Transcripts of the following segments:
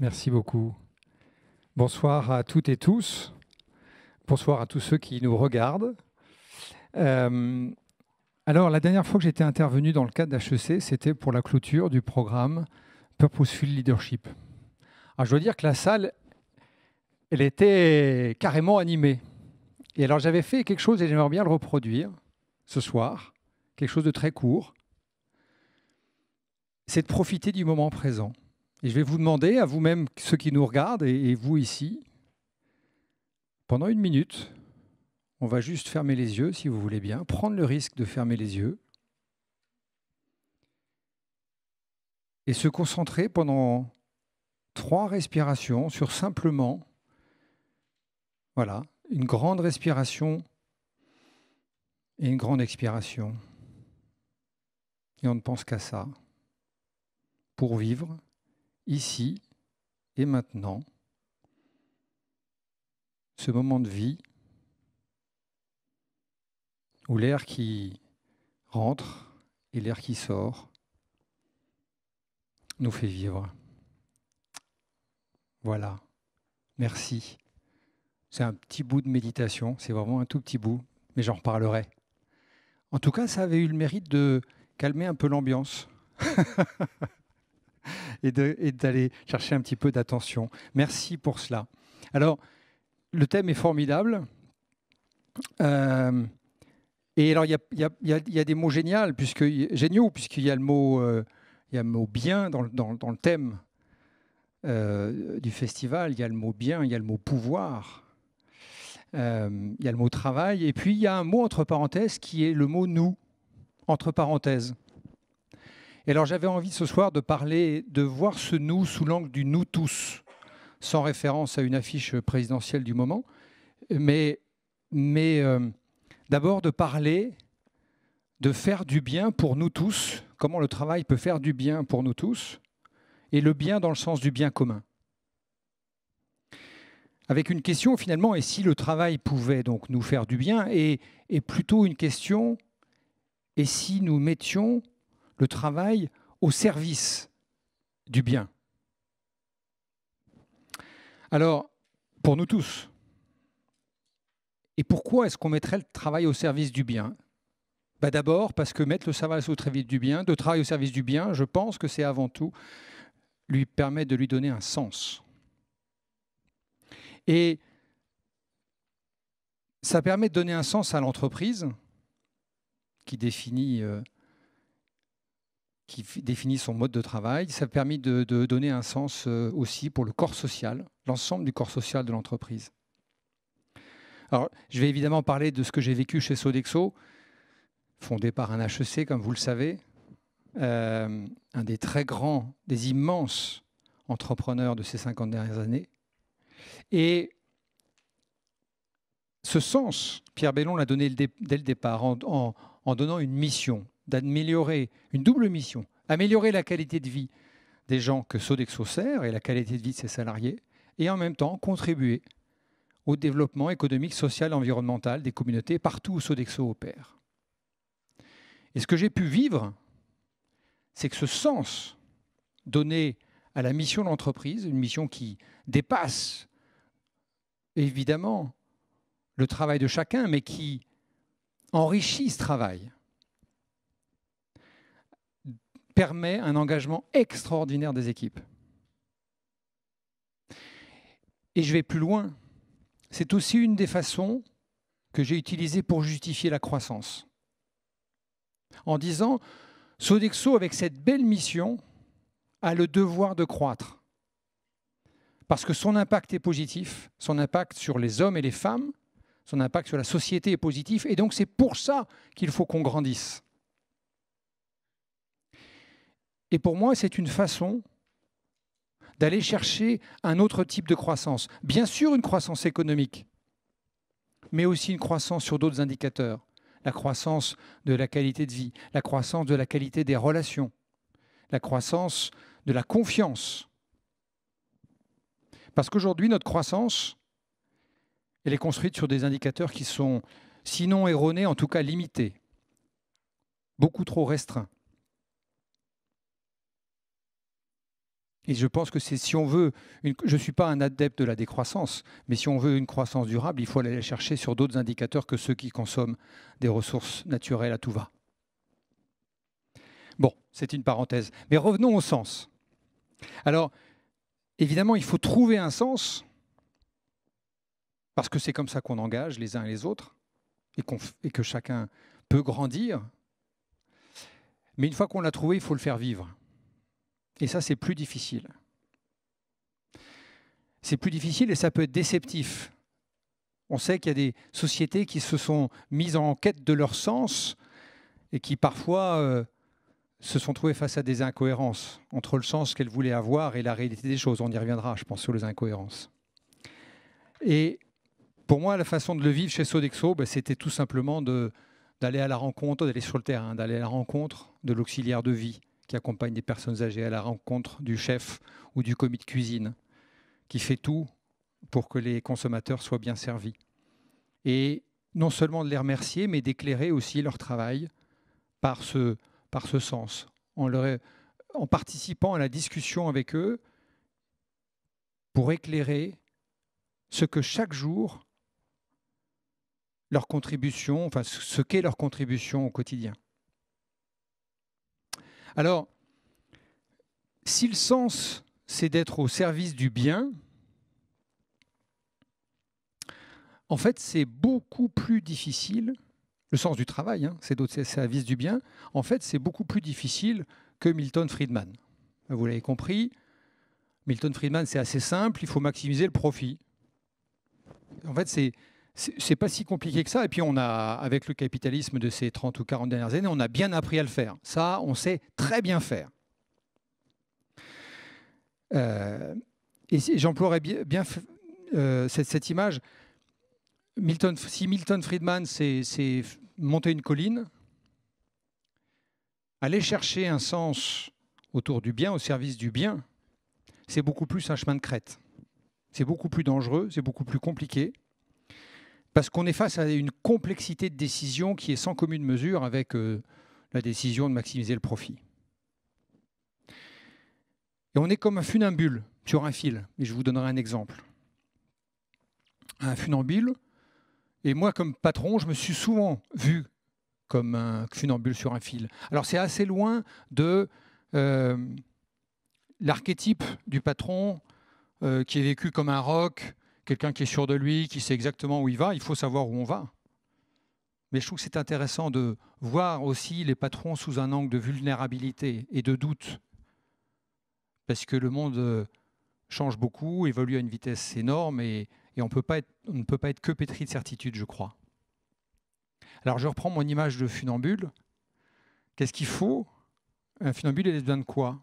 Merci beaucoup. Bonsoir à toutes et tous. Bonsoir à tous ceux qui nous regardent. Euh, alors, la dernière fois que j'étais intervenu dans le cadre d'HEC, c'était pour la clôture du programme Purposeful Leadership. Alors, je dois dire que la salle, elle était carrément animée. Et alors, j'avais fait quelque chose et j'aimerais bien le reproduire ce soir, quelque chose de très court. C'est de profiter du moment présent. Et je vais vous demander, à vous-même, ceux qui nous regardent, et, vous ici, pendant une minute, on va juste fermer les yeux, si vous voulez bien, prendre le risque de fermer les yeux, et se concentrer pendant trois respirations sur simplement, voilà, une grande respiration et une grande expiration. Et on ne pense qu'à ça pour vivre ici et maintenant, ce moment de vie où l'air qui rentre et l'air qui sort nous fait vivre. Voilà. Merci. C'est un petit bout de méditation, c'est vraiment un tout petit bout, mais j'en reparlerai. En tout cas, ça avait eu le mérite de calmer un peu l'ambiance. et d'aller chercher un petit peu d'attention. Merci pour cela. Alors, le thème est formidable. Euh, et alors, il y, a, des mots géniaux, puisqu'il y a le mot, euh, il y a mot bien dans, le thème euh, du festival. Il y a le mot bien, il y a le mot pouvoir, il y a le mot travail. Et puis, il y a un mot entre parenthèses qui est le mot nous, entre parenthèses. Et alors j'avais envie ce soir de parler, de voir ce nous sous l'angle du nous tous, sans référence à une affiche présidentielle du moment, mais, mais euh, d'abord de parler de faire du bien pour nous tous, comment le travail peut faire du bien pour nous tous, et le bien dans le sens du bien commun. Avec une question finalement, et si le travail pouvait donc nous faire du bien, et, et plutôt une question, et si nous mettions le travail au service du bien. Alors, pour nous tous, et pourquoi est-ce qu'on mettrait le travail au service du bien bah, D'abord, parce que mettre le travail au service du bien, de travail au service du bien, je pense que c'est avant tout lui permet de lui donner un sens. Et ça permet de donner un sens à l'entreprise qui définit euh, qui définit son mode de travail. Ça permet de, de donner un sens euh, aussi pour le corps social, l'ensemble du corps social de l'entreprise. Alors, je vais évidemment parler de ce que j'ai vécu chez Sodexo, fondé par un HEC, comme vous le savez, euh, un des très grands, des immenses entrepreneurs de ces 50 dernières années. Et ce sens, Pierre Bellon l'a donné dès le départ en, en donnant une mission, d'améliorer une double mission, améliorer la qualité de vie des gens que Sodexo sert et la qualité de vie de ses salariés, et en même temps contribuer au développement économique, social, environnemental des communautés partout où Sodexo opère. Et ce que j'ai pu vivre, c'est que ce sens donné à la mission de l'entreprise, une mission qui dépasse évidemment le travail de chacun, mais qui enrichit ce travail, permet un engagement extraordinaire des équipes. Et je vais plus loin. C'est aussi une des façons que j'ai utilisées pour justifier la croissance. En disant, Sodexo, avec cette belle mission, a le devoir de croître. Parce que son impact est positif, son impact sur les hommes et les femmes, son impact sur la société est positif, et donc c'est pour ça qu'il faut qu'on grandisse. Et pour moi, c'est une façon d'aller chercher un autre type de croissance. Bien sûr, une croissance économique, mais aussi une croissance sur d'autres indicateurs. La croissance de la qualité de vie, la croissance de la qualité des relations, la croissance de la confiance. Parce qu'aujourd'hui, notre croissance, elle est construite sur des indicateurs qui sont, sinon erronés, en tout cas limités, beaucoup trop restreints. Et je pense que c'est si on veut, je ne suis pas un adepte de la décroissance, mais si on veut une croissance durable, il faut aller chercher sur d'autres indicateurs que ceux qui consomment des ressources naturelles à tout va. Bon, c'est une parenthèse. Mais revenons au sens. Alors, évidemment, il faut trouver un sens, parce que c'est comme ça qu'on engage les uns et les autres, et que chacun peut grandir. Mais une fois qu'on l'a trouvé, il faut le faire vivre. Et ça, c'est plus difficile. C'est plus difficile et ça peut être déceptif. On sait qu'il y a des sociétés qui se sont mises en quête de leur sens et qui parfois euh, se sont trouvées face à des incohérences entre le sens qu'elles voulaient avoir et la réalité des choses. On y reviendra, je pense, sur les incohérences. Et pour moi, la façon de le vivre chez Sodexo, ben, c'était tout simplement d'aller à la rencontre, d'aller sur le terrain, d'aller à la rencontre de l'auxiliaire de vie, qui accompagne des personnes âgées à la rencontre du chef ou du commis de cuisine, qui fait tout pour que les consommateurs soient bien servis. Et non seulement de les remercier, mais d'éclairer aussi leur travail par ce, par ce sens. En, leur, en participant à la discussion avec eux, pour éclairer ce que chaque jour, leur contribution, enfin ce qu'est leur contribution au quotidien. Alors, si le sens, c'est d'être au service du bien, en fait, c'est beaucoup plus difficile, le sens du travail, hein, c'est c'est au service du bien, en fait, c'est beaucoup plus difficile que Milton Friedman. Vous l'avez compris, Milton Friedman, c'est assez simple, il faut maximiser le profit. En fait, c'est c'est pas si compliqué que ça. Et puis, on a, avec le capitalisme de ces 30 ou 40 dernières années, on a bien appris à le faire. Ça, on sait très bien faire. Euh, et j'emploierais bien, euh, cette, image. Milton, si Milton Friedman, c'est monter une colline, aller chercher un sens autour du bien, au service du bien, c'est beaucoup plus un chemin de crête. C'est beaucoup plus dangereux, c'est beaucoup plus compliqué parce qu'on est face à une complexité de décision qui est sans commune mesure avec euh, la décision de maximiser le profit. Et on est comme un funambule sur un fil, et je vous donnerai un exemple. Un funambule, et moi comme patron, je me suis souvent vu comme un funambule sur un fil. Alors c'est assez loin de euh, l'archétype du patron euh, qui est vécu comme un roc, quelqu'un qui est sûr de lui, qui sait exactement où il va, il faut savoir où on va. Mais je trouve que c'est intéressant de voir aussi les patrons sous un angle de vulnérabilité et de doute. Parce que le monde euh, change beaucoup, évolue à une vitesse énorme et, on, peut pas être, on ne peut pas être que pétri de certitude, je crois. Alors je reprends mon image de funambule. Qu'est-ce qu'il faut Un funambule, il a besoin de quoi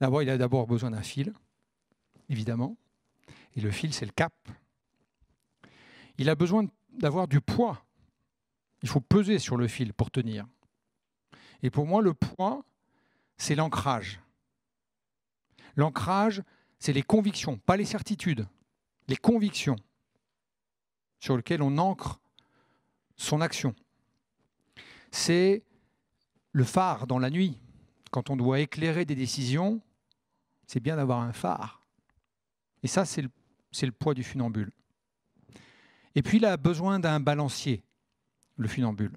D'abord, il a d'abord besoin d'un fil, évidemment. Et le fil, c'est le cap. Il a besoin d'avoir du poids. Il faut peser sur le fil pour tenir. Et pour moi, le poids, c'est l'ancrage. L'ancrage, c'est les convictions, pas les certitudes, les convictions sur lesquelles on ancre son action. C'est le phare dans la nuit. Quand on doit éclairer des décisions, c'est bien d'avoir un phare. Et ça, c'est le c'est le poids du funambule. Et puis il a besoin d'un balancier, le funambule.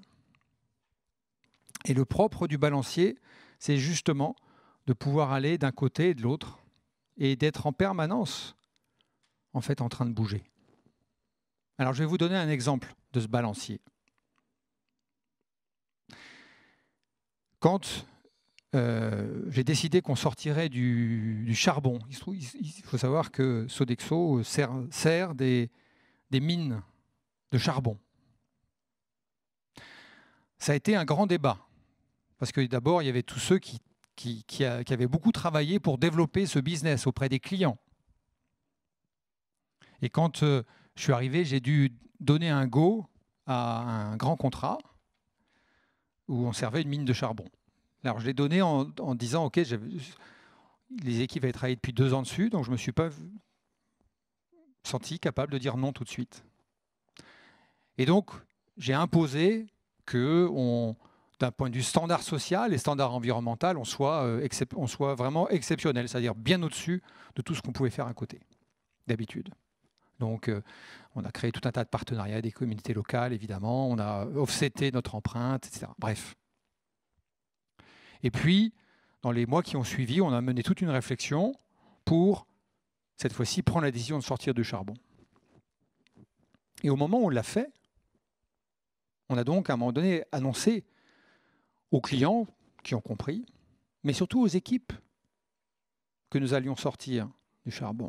Et le propre du balancier, c'est justement de pouvoir aller d'un côté et de l'autre et d'être en permanence, en fait, en train de bouger. Alors je vais vous donner un exemple de ce balancier. Quand euh, j'ai décidé qu'on sortirait du, charbon. Il faut, savoir que Sodexo euh, sert, des, mines de charbon. Ça a été un grand débat, parce que d'abord, il y avait tous ceux qui, avaient beaucoup travaillé pour développer ce business auprès des clients. Et quand euh, je suis arrivé, j'ai dû donner un go à un grand contrat où on servait une mine de charbon. Alors, je l'ai donné en, disant, OK, les équipes avaient travaillé depuis deux ans dessus, donc je ne me suis pas senti capable de dire non tout de suite. Et donc, j'ai imposé que d'un point de vue standard social et standard environnemental, euh, on soit, vraiment exceptionnel, c'est-à-dire bien au-dessus de tout ce qu'on pouvait faire à côté, d'habitude. Donc, euh, on a créé tout un tas de partenariats des communautés locales, évidemment, on a offseté notre empreinte, etc. Bref. Et puis, dans les mois qui ont suivi, on a mené toute une réflexion pour, cette fois-ci, prendre la décision de sortir du charbon. Et au moment où on l'a fait, on a donc à un moment donné annoncé aux clients qui ont compris, mais surtout aux équipes que nous allions sortir du charbon.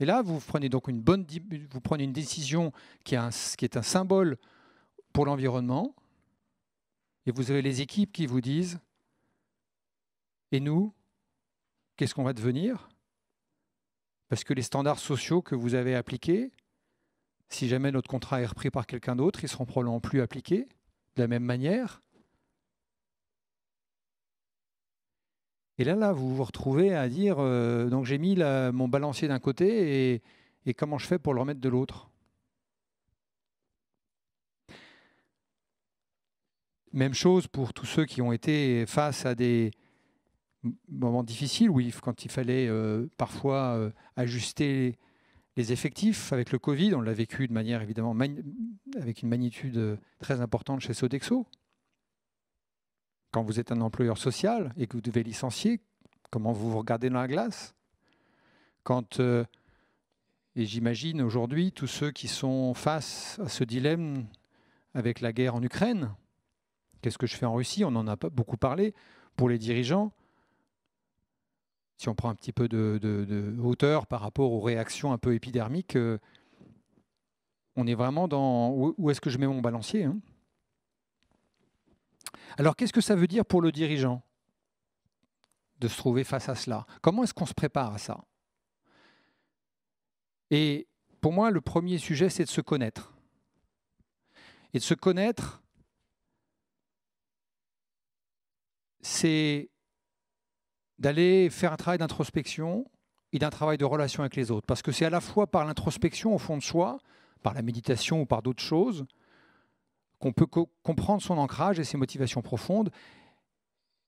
Et là, vous prenez donc une bonne, vous prenez une décision qui, est un, qui est un symbole pour l'environnement, et vous avez les équipes qui vous disent, et nous, qu'est-ce qu'on va devenir Parce que les standards sociaux que vous avez appliqués, si jamais notre contrat est repris par quelqu'un d'autre, ils seront probablement plus appliqués de la même manière. Et là, là, vous vous retrouvez à dire, euh, donc j'ai mis mon balancier d'un côté et comment je fais pour le remettre de l'autre Même chose pour tous ceux qui ont été face à des moments difficiles, où quand il fallait euh, parfois euh, ajuster les effectifs avec le Covid. On l'a vécu de manière évidemment avec une magnitude euh, très importante chez Sodexo. Quand vous êtes un employeur social et que vous devez licencier, comment vous vous regardez dans la glace Quand, et j'imagine aujourd'hui, tous ceux qui sont face à ce dilemme avec la guerre en Ukraine, Qu'est-ce que je fais en Russie On en a beaucoup parlé. Pour les dirigeants, si on prend un petit peu de, hauteur par rapport aux réactions un peu épidermiques, euh, on est vraiment dans où, est-ce que je mets mon balancier hein Alors qu'est-ce que ça veut dire pour le dirigeant de se trouver face à cela Comment est-ce qu'on se prépare à ça Et pour moi, le premier sujet, c'est de se connaître. Et de se connaître c'est d'aller faire un travail d'introspection et d'un travail de relation avec les autres. Parce que c'est à la fois par l'introspection au fond de soi, par la méditation ou par d'autres choses, qu'on peut comprendre son ancrage et ses motivations profondes.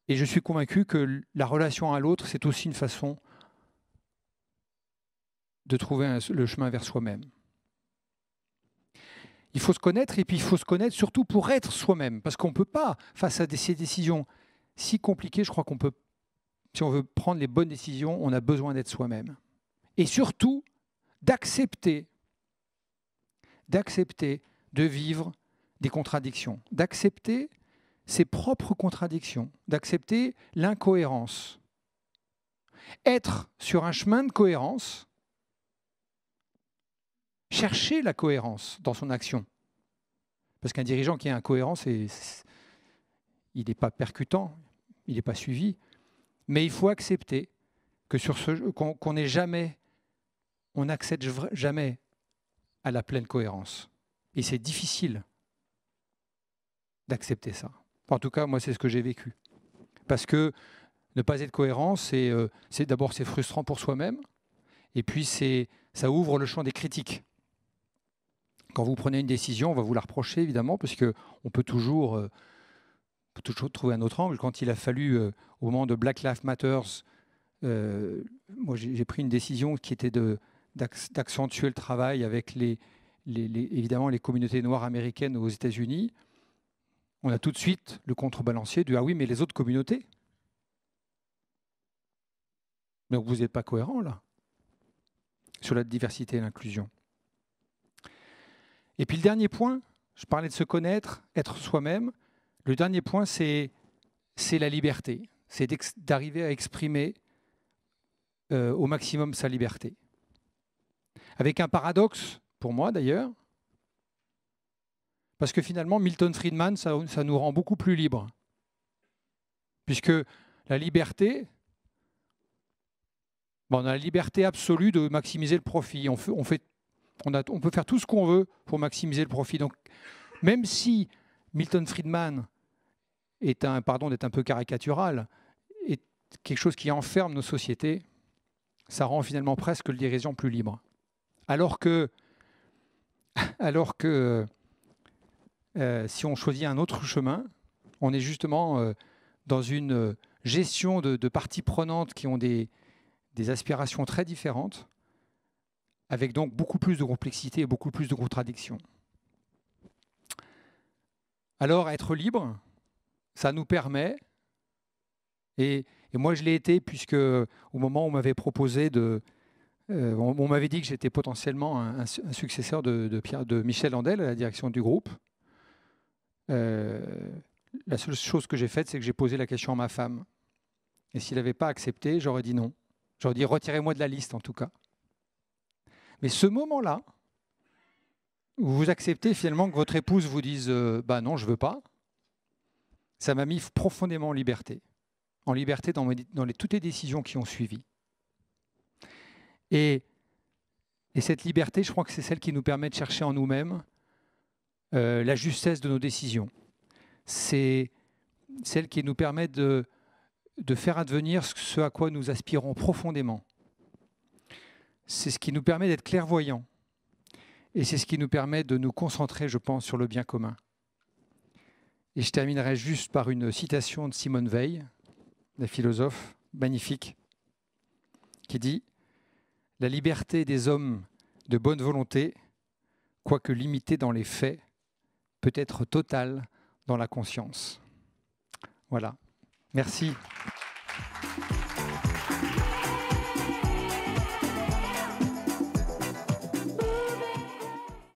Et je suis convaincu que la relation à l'autre, c'est aussi une façon de trouver le chemin vers soi-même. Il faut se connaître et puis il faut se connaître surtout pour être soi-même, parce qu'on ne peut pas, face à ces décisions si compliqué, je crois qu'on peut, si on veut prendre les bonnes décisions, on a besoin d'être soi-même. Et surtout, d'accepter, d'accepter de vivre des contradictions, d'accepter ses propres contradictions, d'accepter l'incohérence. Être sur un chemin de cohérence, chercher la cohérence dans son action. Parce qu'un dirigeant qui est incohérent, il n'est pas percutant, il n'est pas suivi. Mais il faut accepter que sur ce qu'on jamais, on n'accède jamais à la pleine cohérence. Et c'est difficile d'accepter ça. En tout cas, moi, c'est ce que j'ai vécu. Parce que ne pas être cohérent, euh, c'est d'abord c'est frustrant pour soi-même, et puis c'est ça ouvre le champ des critiques. Quand vous prenez une décision, on va vous la reprocher évidemment, parce que on peut toujours euh, peut toujours trouver un autre angle. Quand il a fallu, euh, au moment de Black Lives Matter, euh, moi j'ai pris une décision qui était d'accentuer le travail avec les, évidemment les communautés noires américaines aux États-Unis. On a tout de suite le contrebalancier du ah oui, mais les autres communautés. Donc vous n'êtes pas cohérent là sur la diversité et l'inclusion. Et puis le dernier point, je parlais de se connaître, être soi-même. Le dernier point, c'est la liberté. C'est d'arriver à exprimer euh, au maximum sa liberté. Avec un paradoxe, pour moi d'ailleurs, parce que finalement, Milton Friedman, ça, nous rend beaucoup plus libres. Puisque la liberté, on a la liberté absolue de maximiser le profit. On, on peut faire tout ce qu'on veut pour maximiser le profit. Donc, même si Milton Friedman est un, pardon d'être un peu caricatural, est quelque chose qui enferme nos sociétés, ça rend finalement presque le dirigeant plus libre. Alors que, alors que euh, si on choisit un autre chemin, on est justement euh, dans une gestion de, parties prenantes qui ont des, des aspirations très différentes, avec donc beaucoup plus de complexité et beaucoup plus de contradictions. Alors être libre, ça nous permet, et, moi je l'ai été puisque au moment où on m'avait proposé de... Euh, on, m'avait dit que j'étais potentiellement un, successeur de, Michel Landel à la direction du groupe. Euh, la seule chose que j'ai faite, c'est que j'ai posé la question à ma femme. Et s'il n'avait pas accepté, j'aurais dit non. J'aurais dit retirez-moi de la liste en tout cas. Mais ce moment-là, vous acceptez finalement que votre épouse vous dise euh, bah non, je ne veux pas ça m'a mis profondément en liberté, en liberté dans, toutes les décisions qui ont suivi. Et, cette liberté, je crois que c'est celle qui nous permet de chercher en nous-mêmes euh, la justesse de nos décisions. C'est celle qui nous permet de faire advenir ce à quoi nous aspirons profondément. C'est ce qui nous permet d'être clairvoyants. Et c'est ce qui nous permet de nous concentrer, je pense, sur le bien commun. Et je terminerai juste par une citation de Simone Veil, la philosophe magnifique, qui dit La liberté des hommes de bonne volonté, quoique limitée dans les faits, peut être totale dans la conscience. Voilà. Merci.